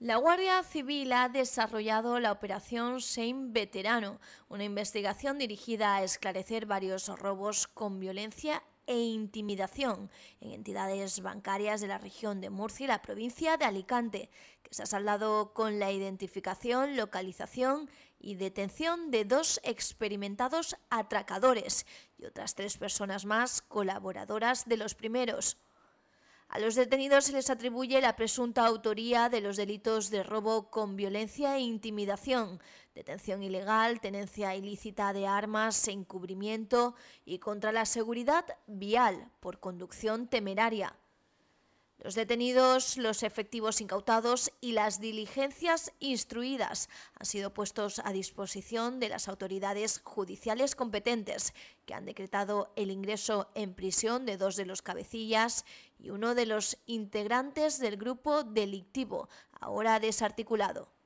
La Guardia Civil ha desarrollado la operación Sein Veterano, una investigación dirigida a esclarecer varios robos con violencia e intimidación en entidades bancarias de la región de Murcia y la provincia de Alicante, que se ha saldado con la identificación, localización y detención de dos experimentados atracadores y otras tres personas más colaboradoras de los primeros. A los detenidos se les atribuye la presunta autoría de los delitos de robo con violencia e intimidación, detención ilegal, tenencia ilícita de armas, encubrimiento y contra la seguridad vial por conducción temeraria. Los detenidos, los efectivos incautados y las diligencias instruidas han sido puestos a disposición de las autoridades judiciales competentes, que han decretado el ingreso en prisión de dos de los cabecillas y uno de los integrantes del grupo delictivo, ahora desarticulado.